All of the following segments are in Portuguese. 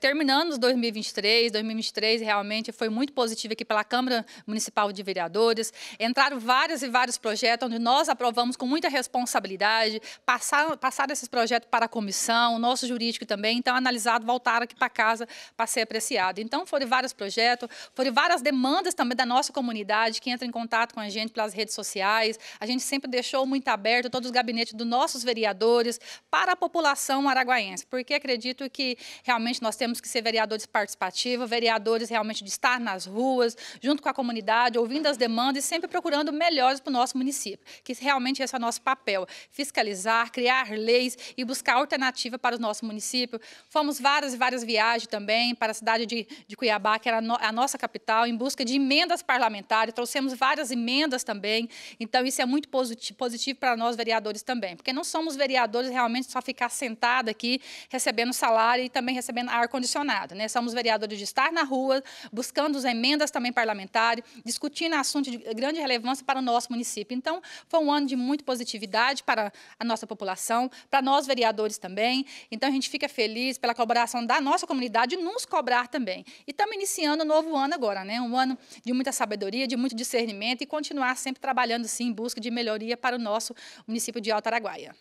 terminando 2023, 2023 realmente foi muito positivo aqui pela Câmara Municipal de Vereadores. Entraram vários e vários projetos onde nós aprovamos com muita responsabilidade, passaram, passaram esses projetos para a comissão, o nosso jurídico também, então analisado, voltaram aqui para casa para ser apreciado. Então foram vários projetos, foram várias demandas também da nossa comunidade que entra em contato com a gente pelas redes sociais. A gente sempre deixou muito aberto todos os gabinetes dos nossos vereadores para a população araguaense, porque acredito que realmente nós temos temos que ser vereadores participativos, vereadores realmente de estar nas ruas, junto com a comunidade, ouvindo as demandas e sempre procurando melhores para o nosso município, que realmente esse é o nosso papel, fiscalizar, criar leis e buscar alternativa para o nosso município. Fomos várias e várias viagens também para a cidade de, de Cuiabá, que era a, nossa capital, em busca de emendas parlamentares, trouxemos várias emendas também, então isso é muito positivo, positivo para nós vereadores também, porque não somos vereadores realmente só ficar sentado aqui, recebendo salário e também recebendo ar-condicionado condicionado Né? Somos vereadores de estar na rua, buscando as emendas também parlamentares, discutindo assuntos de grande relevância para o nosso município. Então, foi um ano de muita positividade para a nossa população, para nós vereadores também. Então, a gente fica feliz pela colaboração da nossa comunidade nos cobrar também. E estamos iniciando um novo ano agora, né? um ano de muita sabedoria, de muito discernimento e continuar sempre trabalhando, sim, em busca de melhoria para o nosso município de Alto Araguaia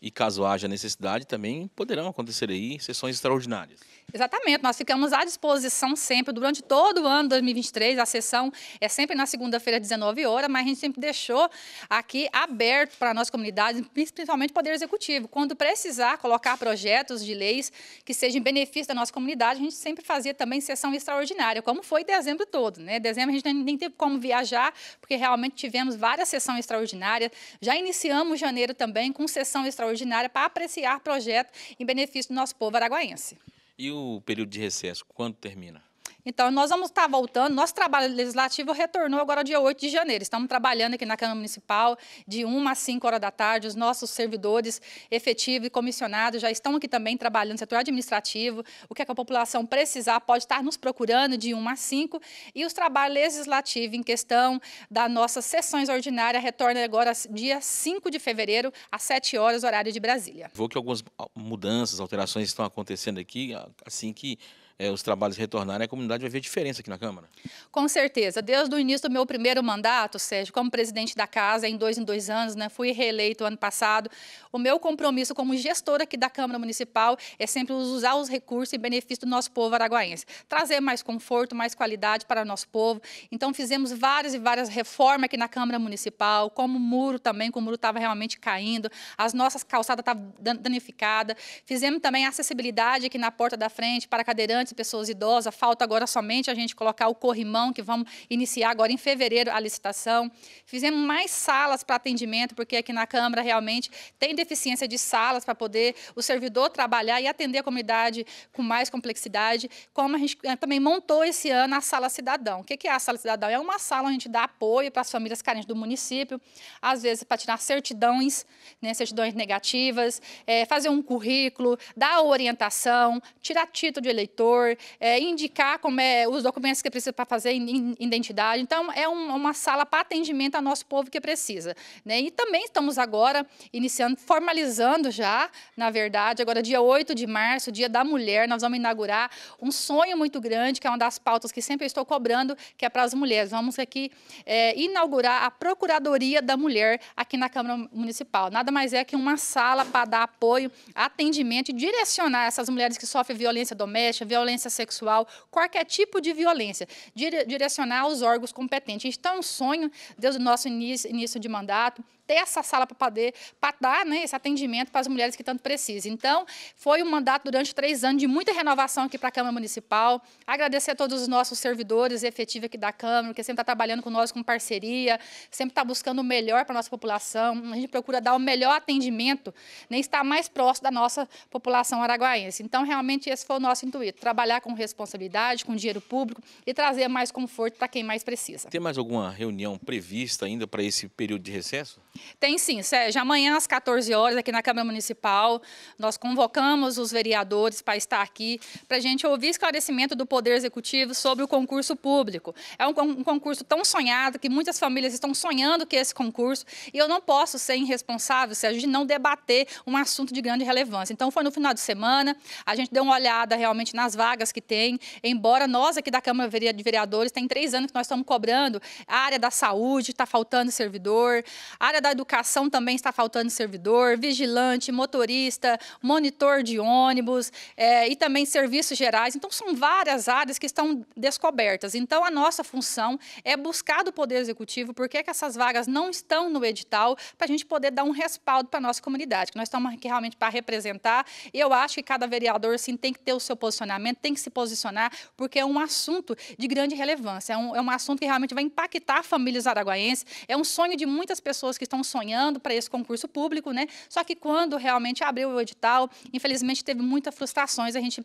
e caso haja necessidade também poderão acontecer aí sessões extraordinárias. Exatamente, nós ficamos à disposição sempre, durante todo o ano 2023, a sessão é sempre na segunda-feira, 19 horas, mas a gente sempre deixou aqui aberto para a nossa comunidade, principalmente o Poder Executivo. Quando precisar colocar projetos de leis que sejam em benefício da nossa comunidade, a gente sempre fazia também sessão extraordinária, como foi dezembro todo. Né? Dezembro a gente nem teve como viajar, porque realmente tivemos várias sessões extraordinárias. Já iniciamos janeiro também com sessão extraordinária extraordinária para apreciar projetos em benefício do nosso povo araguaense. E o período de recesso, quando termina? Então, nós vamos estar tá voltando. Nosso trabalho legislativo retornou agora dia 8 de janeiro. Estamos trabalhando aqui na Câmara Municipal de 1 às 5 horas da tarde. Os nossos servidores efetivos e comissionados já estão aqui também trabalhando no setor administrativo. O que, é que a população precisar pode estar nos procurando de 1 às 5. E os trabalhos legislativos em questão das nossas sessões ordinárias retornam agora dia 5 de fevereiro, às 7 horas, horário de Brasília. Vou que algumas mudanças, alterações estão acontecendo aqui, assim que é, os trabalhos retornarem, a comunidade vai ver diferença aqui na Câmara. Com certeza. Desde o início do meu primeiro mandato, Sérgio, como presidente da casa, em dois em dois anos, né, fui reeleito ano passado, o meu compromisso como gestora aqui da Câmara Municipal é sempre usar os recursos em benefício do nosso povo araguaense. Trazer mais conforto, mais qualidade para o nosso povo. Então, fizemos várias e várias reformas aqui na Câmara Municipal, como o muro também, que o muro estava realmente caindo, as nossas calçadas estavam danificadas. Fizemos também acessibilidade aqui na porta da frente para cadeirantes pessoas idosas, falta agora somente a gente colocar o corrimão, que vamos iniciar agora em fevereiro a licitação. Fizemos mais salas para atendimento, porque aqui na Câmara realmente tem deficiência de salas para poder o servidor trabalhar e atender a comunidade com mais complexidade, como a gente eh, também montou esse ano a Sala Cidadão. O que é a Sala Cidadão? É uma sala onde a gente dá apoio para as famílias carentes do município, às vezes para tirar certidões, né, certidões negativas, é, fazer um currículo, dar orientação, tirar título de eleitor, é, indicar como é os documentos que precisa para fazer identidade. Então, é um, uma sala para atendimento ao nosso povo que precisa. Né? E também estamos agora iniciando, formalizando já, na verdade, agora dia 8 de março, dia da mulher, nós vamos inaugurar um sonho muito grande, que é uma das pautas que sempre estou cobrando, que é para as mulheres. Vamos aqui é, inaugurar a Procuradoria da Mulher aqui na Câmara Municipal. Nada mais é que uma sala para dar apoio, atendimento e direcionar essas mulheres que sofrem violência doméstica, violência violência sexual, qualquer tipo de violência, direcionar aos órgãos competentes. Então, é um sonho, desde o nosso início, início de mandato, ter essa sala para poder para dar né, esse atendimento para as mulheres que tanto precisam. Então, foi um mandato durante três anos de muita renovação aqui para a Câmara Municipal. Agradecer a todos os nossos servidores efetivos aqui da Câmara, que sempre está trabalhando com nós com parceria, sempre está buscando o melhor para a nossa população. A gente procura dar o melhor atendimento, nem estar mais próximo da nossa população araguaense. Então, realmente, esse foi o nosso intuito: trabalhar com responsabilidade, com dinheiro público e trazer mais conforto para quem mais precisa. Tem mais alguma reunião prevista ainda para esse período de recesso? Tem sim, Sérgio. Amanhã às 14 horas, aqui na Câmara Municipal, nós convocamos os vereadores para estar aqui para a gente ouvir esclarecimento do Poder Executivo sobre o concurso público. É um, um, concurso tão sonhado que muitas famílias estão sonhando que esse concurso, e eu não posso ser irresponsável, Sérgio, de não debater um assunto de grande relevância. Então, foi no final de semana, a gente deu uma olhada realmente nas vagas que tem, embora nós aqui da Câmara de Vereadores, tem três anos que nós estamos cobrando a área da saúde, está faltando servidor, a área da da educação também está faltando servidor, vigilante, motorista, monitor de ônibus é, e também serviços gerais. Então, são várias áreas que estão descobertas. Então, a nossa função é buscar do Poder Executivo por que, essas vagas não estão no edital, para a gente poder dar um respaldo para a nossa comunidade, que nós estamos aqui realmente para representar. Eu acho que cada vereador assim, tem que ter o seu posicionamento, tem que se posicionar, porque é um assunto de grande relevância, é um, é um assunto que realmente vai impactar famílias araguaenses, é um sonho de muitas pessoas que estão estão sonhando para esse concurso público, né? Só que quando realmente abriu o edital, infelizmente teve muitas frustrações, a gente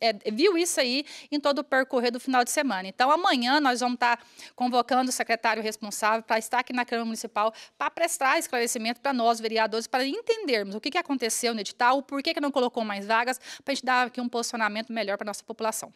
é, é, viu isso aí em todo o percorrer do final de semana. Então, amanhã nós vamos estar convocando o secretário responsável para estar aqui na Câmara Municipal para prestar esclarecimento para nós, vereadores, para entendermos o que, que aconteceu no edital, o porquê que não colocou mais vagas, para a gente dar aqui um posicionamento melhor para a nossa população.